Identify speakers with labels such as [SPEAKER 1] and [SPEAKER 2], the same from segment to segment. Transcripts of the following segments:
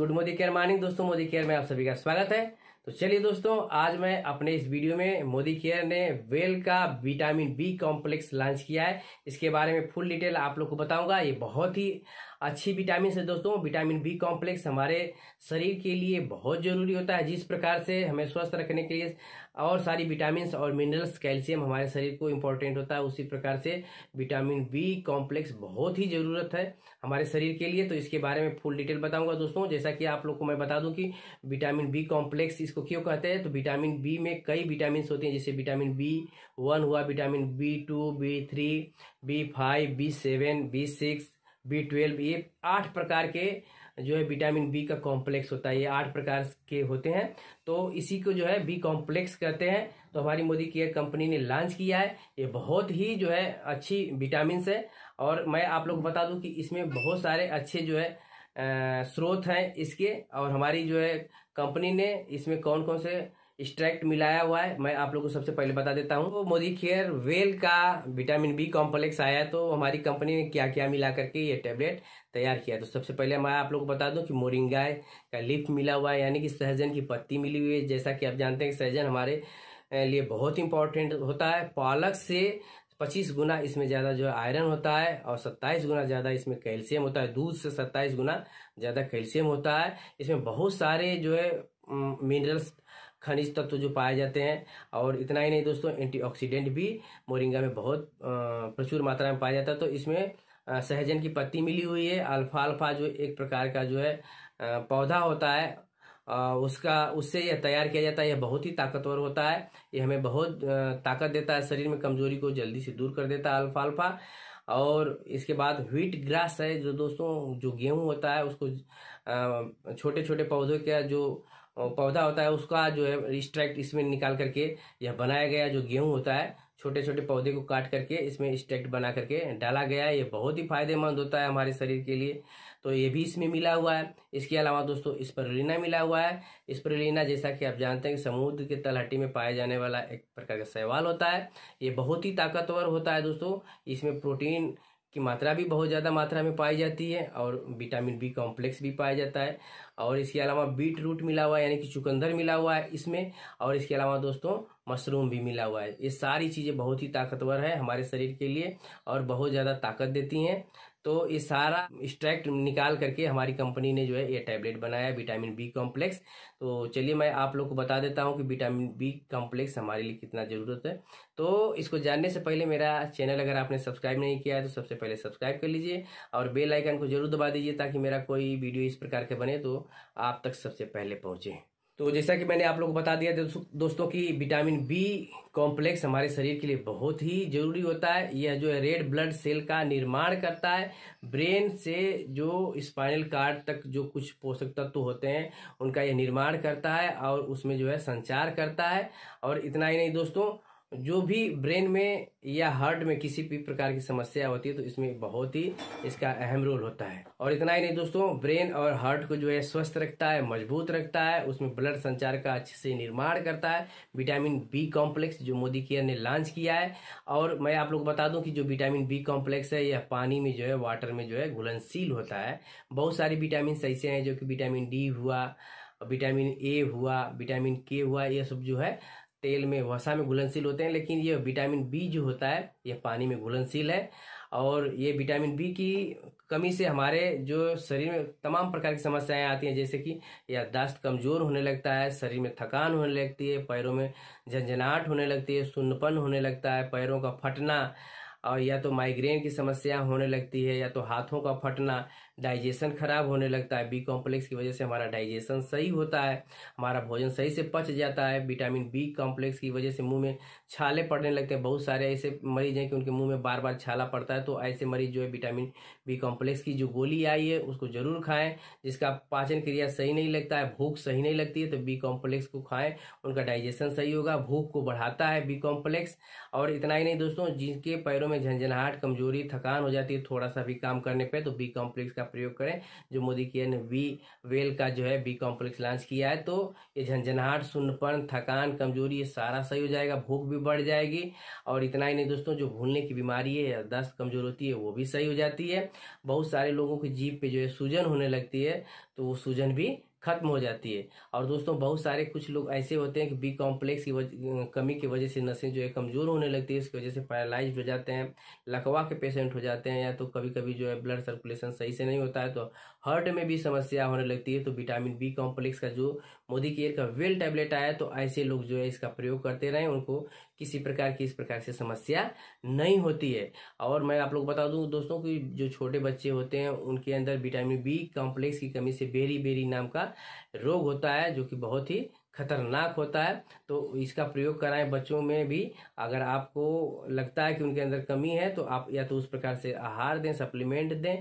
[SPEAKER 1] Good Modi care morning दोस्तों Modi care में आप सभी का स्वागत है तो चलिए दोस्तों आज मैं अपने इस वीडियो में मोदी केयर ने वेल का विटामिन बी कॉम्प्लेक्स लॉन्च किया है इसके बारे में फुल डिटेल आप लोग को बताऊंगा ये बहुत ही अच्छी विटामिन है दोस्तों विटामिन बी कॉम्प्लेक्स हमारे शरीर के लिए बहुत ज़रूरी होता है जिस प्रकार से हमें स्वस्थ रखने के लिए और सारी विटामिन और मिनरल्स कैल्शियम हमारे शरीर को इम्पोर्टेंट होता है उसी प्रकार से विटामिन बी कॉम्प्लेक्स बहुत ही ज़रूरत है हमारे शरीर के लिए तो इसके बारे में फुल डिटेल बताऊंगा दोस्तों जैसा कि आप लोग को मैं बता दूँ कि विटामिन बी कॉम्प्लेक्स इसको इसको क्यों कहते हैं तो विटामिन बी में कई विटामिन होते हैं जैसे विटामिन बी वन हुआ vitamin B two B three B five B seven B six B twelve ये आठ प्रकार के जो है विटामिन बी का कॉम्प्लेक्स होता है ये आठ प्रकार के होते हैं तो इसी को जो है बी कॉम्प्लेक्स कहते हैं तो हमारी मोदी केयर कंपनी ने लॉन्च किया है ये बहुत ही जो है अच्छी विटामिन है और मैं आप लोग बता दूं कि इसमें बहुत सारे अच्छे जो है स्रोत हैं इसके और हमारी जो है कंपनी ने इसमें कौन कौन से एक्स्ट्रैक्ट मिलाया हुआ है मैं आप लोगों को सबसे पहले बता देता हूँ तो मोदी खेयर वेल का विटामिन बी कॉम्प्लेक्स आया है तो हमारी कंपनी ने क्या क्या मिला करके ये टैबलेट तैयार किया तो सबसे पहले मैं आप लोगों को बता दूं कि मोरिंगा का लिप मिला हुआ है यानी कि सहजन की पत्ती मिली हुई है जैसा कि आप जानते हैं कि सहजन हमारे लिए बहुत इंपॉर्टेंट होता है पालक से 25 गुना इसमें ज़्यादा जो है आयरन होता है और 27 गुना ज़्यादा इसमें कैल्शियम होता है दूध से 27 गुना ज़्यादा कैल्शियम होता है इसमें बहुत सारे जो है मिनरल्स खनिज तत्व तो जो पाए जाते हैं और इतना ही नहीं दोस्तों एंटीऑक्सीडेंट भी मोरिंगा में बहुत प्रचुर मात्रा में पाया जाता है तो इसमें सहजन की पत्ती मिली हुई है अल्फा अल्फा जो एक प्रकार का जो है पौधा होता है उसका उससे यह तैयार किया जाता है यह बहुत ही ताकतवर होता है ये हमें बहुत ताकत देता है शरीर में कमजोरी को जल्दी से दूर कर देता है अल्फा अल्फा और इसके बाद व्हीट ग्रास है जो दोस्तों जो गेहूं होता है उसको छोटे छोटे पौधों का जो पौधा होता है उसका जो है रिस्ट्रैक्ट इसमें निकाल करके यह बनाया गया जो गेहूं होता है छोटे छोटे पौधे को काट करके इसमें स्टेक्ट बना करके डाला गया है ये बहुत ही फायदेमंद होता है हमारे शरीर के लिए तो ये भी इसमें मिला हुआ है इसके अलावा दोस्तों स्परुलिना मिला हुआ है स्परुलिना जैसा कि आप जानते हैं कि समुद्र के तलहटी में पाया जाने वाला एक प्रकार का सवाल होता है ये बहुत ही ताकतवर होता है दोस्तों इसमें प्रोटीन की मात्रा भी बहुत ज़्यादा मात्रा में पाई जाती है और विटामिन बी कॉम्प्लेक्स भी पाया जाता है और इसके अलावा बीट रूट मिला हुआ है यानी कि चुकंदर मिला हुआ है इसमें और इसके अलावा दोस्तों मशरूम भी मिला हुआ है ये सारी चीज़ें बहुत ही ताकतवर है हमारे शरीर के लिए और बहुत ज़्यादा ताकत देती हैं तो ये सारा स्ट्रैक्ट निकाल करके हमारी कंपनी ने जो है ये टैबलेट बनाया विटामिन बी कॉम्प्लेक्स तो चलिए मैं आप लोग को बता देता हूँ कि विटामिन बी कॉम्प्लेक्स हमारे लिए कितना ज़रूरत है तो इसको जानने से पहले मेरा चैनल अगर आपने सब्सक्राइब नहीं किया है तो सबसे पहले सब्सक्राइब कर लीजिए और बेल आइकन को जरूर दबा दीजिए ताकि मेरा कोई वीडियो इस प्रकार के बने तो आप तक सबसे पहले पहुँचें तो जैसा कि मैंने आप लोग को बता दिया दोस्तों कि विटामिन बी कॉम्प्लेक्स हमारे शरीर के लिए बहुत ही जरूरी होता है यह जो है रेड ब्लड सेल का निर्माण करता है ब्रेन से जो स्पाइनल कार्ड तक जो कुछ पोषक तत्व तो होते हैं उनका यह निर्माण करता है और उसमें जो है संचार करता है और इतना ही नहीं दोस्तों जो भी ब्रेन में या हार्ट में किसी भी प्रकार की समस्या होती है तो इसमें बहुत ही इसका अहम रोल होता है और इतना ही नहीं दोस्तों ब्रेन और हार्ट को जो है स्वस्थ रखता है मजबूत रखता है उसमें ब्लड संचार का अच्छे से निर्माण करता है विटामिन बी कॉम्प्लेक्स जो मोदी केयर ने लॉन्च किया है और मैं आप लोग बता दूं कि जो विटामिन बी कॉम्प्लेक्स है यह पानी में जो है वाटर में जो है घुलनशील होता है बहुत सारी विटामिन ऐसे हैं जो कि विटामिन डी हुआ विटामिन ए हुआ विटामिन के हुआ यह सब जो है तेल में वसा में घुलनशील होते हैं लेकिन ये विटामिन बी जो होता है यह पानी में घुलनशील है और ये विटामिन बी की कमी से हमारे जो शरीर में तमाम प्रकार की समस्याएं आती हैं जैसे कि दस्त कमज़ोर होने लगता है शरीर में थकान होने लगती है पैरों में झंझनाहट होने लगती है सुन्नपन होने लगता है पैरों का फटना और या तो माइग्रेन की समस्या होने लगती है या तो हाथों का फटना डाइजेशन खराब होने लगता है बी कॉम्प्लेक्स की वजह से हमारा डाइजेशन सही होता है हमारा भोजन सही से पच जाता है विटामिन बी कॉम्प्लेक्स की वजह से मुंह में छाले पड़ने लगते हैं बहुत सारे ऐसे मरीज हैं कि उनके मुंह में बार बार छाला पड़ता है तो ऐसे मरीज जो है विटामिन बी कॉम्प्लेक्स की जो गोली आई है उसको जरूर खाएं जिसका पाचन क्रिया सही नहीं लगता है भूख सही नहीं लगती है तो बी कॉम्प्लेक्स को खाएं उनका डाइजेशन सही होगा भूख को बढ़ाता है बी कॉम्प्लेक्स और इतना ही नहीं दोस्तों जिनके पैरों में झंझनाहट कमजोरी थकान हो जाती है थोड़ा सा भी काम करने पर तो बी कॉम्प्लेक्स का प्रयोग करें जो मोदी की ने बी वेल का जो है बी कॉम्प्लेक्स लॉन्च किया है तो ये झंझनाहट सुनपन थकान कमजोरी ये सारा सही हो जाएगा भूख भी बढ़ जाएगी और इतना ही नहीं दोस्तों जो भूलने की बीमारी है या दस्त कमजोर होती है वो भी सही हो जाती है बहुत सारे लोगों की जीप पे जो है सूजन होने लगती है तो वो सूजन भी खत्म हो जाती है और दोस्तों बहुत सारे कुछ लोग ऐसे होते हैं कि बी कॉम्प्लेक्स की वज, कमी की वजह से नसें जो है कमज़ोर होने लगती है उसकी वजह से पैरालाइज हो जाते हैं लकवा के पेशेंट हो जाते हैं या तो कभी कभी जो है ब्लड सर्कुलेशन सही से नहीं होता है तो हार्ट में भी समस्या होने लगती है तो विटामिन बी कॉम्प्लेक्स का जो मोदी केयर का वेल टैबलेट आया तो ऐसे लोग जो है इसका प्रयोग करते रहे उनको किसी प्रकार की इस प्रकार से समस्या नहीं होती है और मैं आप लोग बता दूं दोस्तों कि जो छोटे बच्चे होते हैं उनके अंदर विटामिन बी कॉम्प्लेक्स की कमी से बेरी बेरी नाम का रोग होता है जो कि बहुत ही खतरनाक होता है तो इसका प्रयोग कराएं बच्चों में भी अगर आपको लगता है कि उनके अंदर कमी है तो आप या तो उस प्रकार से आहार दें सप्लीमेंट दें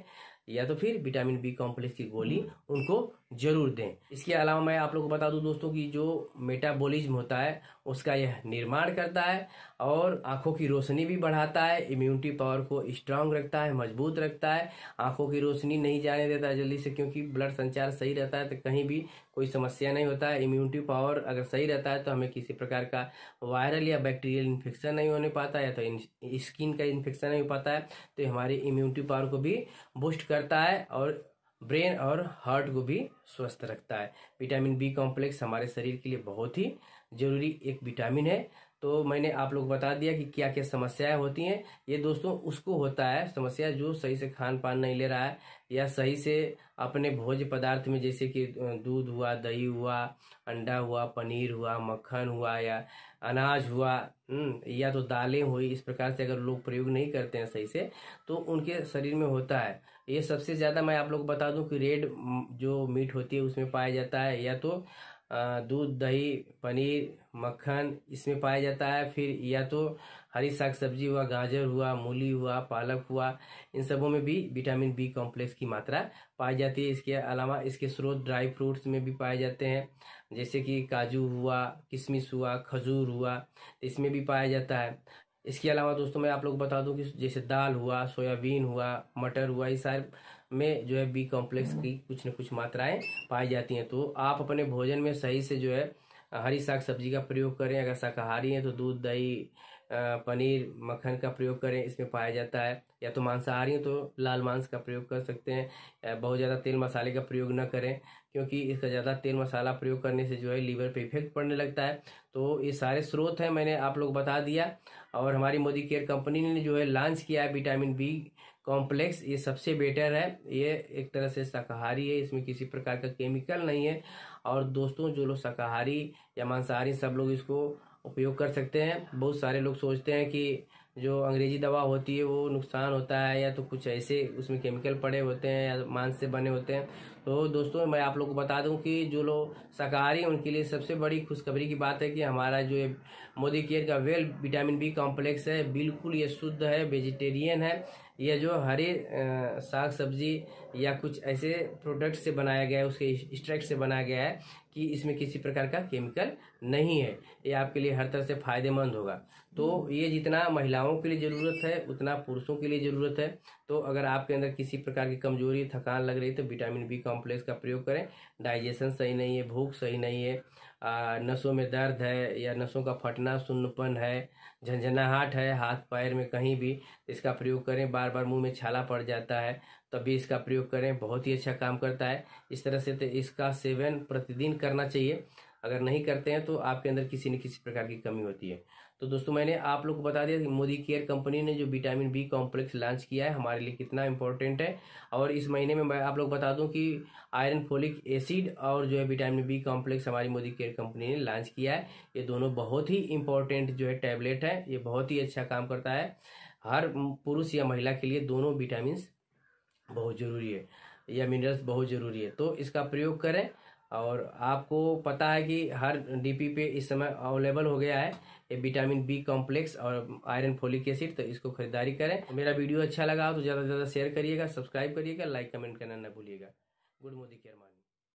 [SPEAKER 1] या तो फिर विटामिन बी कॉम्प्लेक्स की गोली उनको जरूर दें इसके अलावा मैं आप लोग को बता दूं दोस्तों कि जो मेटाबॉलिज्म होता है उसका यह निर्माण करता है और आँखों की रोशनी भी बढ़ाता है इम्यूनिटी पावर को स्ट्रांग रखता है मजबूत रखता है आँखों की रोशनी नहीं जाने देता है जल्दी से क्योंकि ब्लड संचार सही रहता है तो कहीं भी कोई समस्या नहीं होता है इम्यूनिटी पावर अगर सही रहता है तो हमें किसी प्रकार का वायरल या बैक्टीरियल इन्फेक्शन नहीं होने पाता या तो स्किन का इन्फेक्शन नहीं हो पाता है तो हमारी इम्यूनिटी पावर को भी बूस्ट करता है और ब्रेन और हार्ट को भी स्वस्थ रखता है विटामिन बी कॉम्प्लेक्स हमारे शरीर के लिए बहुत ही जरूरी एक विटामिन है तो मैंने आप लोग बता दिया कि क्या क्या समस्याएं होती हैं ये दोस्तों उसको होता है समस्या जो सही से खान पान नहीं ले रहा है या सही से अपने भोज पदार्थ में जैसे कि दूध हुआ दही हुआ अंडा हुआ पनीर हुआ मक्खन हुआ या अनाज हुआ हम्म, या तो दालें हुई इस प्रकार से अगर लोग प्रयोग नहीं करते हैं सही से तो उनके शरीर में होता है ये सबसे ज़्यादा मैं आप लोग बता दूँ कि रेड जो मीट होती है उसमें पाया जाता है या तो दूध दही पनीर मक्खन इसमें पाया जाता है फिर या तो हरी साग सब्जी हुआ गाजर हुआ मूली हुआ पालक हुआ इन सबों में भी विटामिन बी कॉम्प्लेक्स की मात्रा पाई जाती है इसके अलावा इसके स्रोत ड्राई फ्रूट्स में भी पाए जाते हैं जैसे कि काजू हुआ किशमिश हुआ खजूर हुआ इसमें भी पाया जाता है इसके अलावा दोस्तों मैं आप लोग बता दूं कि जैसे दाल हुआ सोयाबीन हुआ मटर हुआ ये सारे में जो है बी कॉम्प्लेक्स की कुछ न कुछ मात्राएं पाई जाती हैं तो आप अपने भोजन में सही से जो है हरी साग सब्जी का प्रयोग करें अगर शाकाहारी हैं तो दूध दही पनीर मक्खन का प्रयोग करें इसमें पाया जाता है या तो मांसाहारी हैं तो लाल मांस का प्रयोग कर सकते हैं बहुत ज़्यादा तेल मसाले का प्रयोग न करें क्योंकि इसका ज़्यादा तेल मसाला प्रयोग करने से जो है लीवर पे इफेक्ट पड़ने लगता है तो ये सारे स्रोत हैं मैंने आप लोग बता दिया और हमारी मोदी केयर कंपनी ने जो है लॉन्च किया है विटामिन बी कॉम्प्लेक्स ये सबसे बेटर है ये एक तरह से शाकाहारी है इसमें किसी प्रकार का केमिकल नहीं है और दोस्तों जो लोग शाकाहारी या मांसाहारी सब लोग इसको उपयोग कर सकते हैं बहुत सारे लोग सोचते हैं कि जो अंग्रेजी दवा होती है वो नुकसान होता है या तो कुछ ऐसे उसमें केमिकल पड़े होते हैं या मांस से बने होते हैं तो दोस्तों मैं आप लोग को बता दूं कि जो लोग शाकाहारी उनके लिए सबसे बड़ी खुशखबरी की बात है कि हमारा जो मोदी केयर का वेल विटामिन बी कॉम्प्लेक्स है बिल्कुल ये शुद्ध है वेजिटेरियन है यह जो हरे साग सब्जी या कुछ ऐसे प्रोडक्ट से बनाया गया है उसके स्ट्रैक्ट से बनाया गया है कि इसमें किसी प्रकार का केमिकल नहीं है ये आपके लिए हर तरह से फायदेमंद होगा तो हम्म। ये जितना महिलाओं के लिए ज़रूरत है उतना पुरुषों के लिए ज़रूरत है तो अगर आपके अंदर किसी प्रकार की कमजोरी थकान लग रही है तो विटामिन बी कॉम्प्लेक्स का प्रयोग करें डाइजेशन सही नहीं है भूख सही नहीं है नसों में दर्द है या नसों का फटना सुन्नपन है झंझनाहट है हाथ पैर में कहीं भी इसका प्रयोग करें बार बार मुंह में छाला पड़ जाता है तब भी इसका प्रयोग करें बहुत ही अच्छा काम करता है इस तरह से तो इसका सेवन प्रतिदिन करना चाहिए अगर नहीं करते हैं तो आपके अंदर किसी न किसी प्रकार की कमी होती है तो दोस्तों मैंने आप लोग को बता दिया कि मोदी केयर कंपनी ने जो विटामिन बी कॉम्प्लेक्स लॉन्च किया है हमारे लिए कितना इंपॉर्टेंट है और इस महीने में मैं आप लोग बता दूं कि आयरन फोलिक एसिड और जो है विटामिन बी कॉम्प्लेक्स हमारी मोदी केयर कंपनी ने लॉन्च किया है ये दोनों बहुत ही इंपॉर्टेंट जो है टैबलेट है ये बहुत ही अच्छा काम करता है हर पुरुष या महिला के लिए दोनों विटामिन बहुत जरूरी है या मिनरल्स बहुत जरूरी है तो इसका प्रयोग करें और आपको पता है कि हर डीपी पे इस समय अवेलेबल हो गया है ये विटामिन बी कॉम्प्लेक्स और आयरन फोलिक एसिड तो इसको खरीदारी करें मेरा वीडियो अच्छा लगा तो ज़्यादा से ज़्यादा शेयर करिएगा सब्सक्राइब करिएगा लाइक कमेंट करना ना भूलिएगा गुड मोदी केयर मान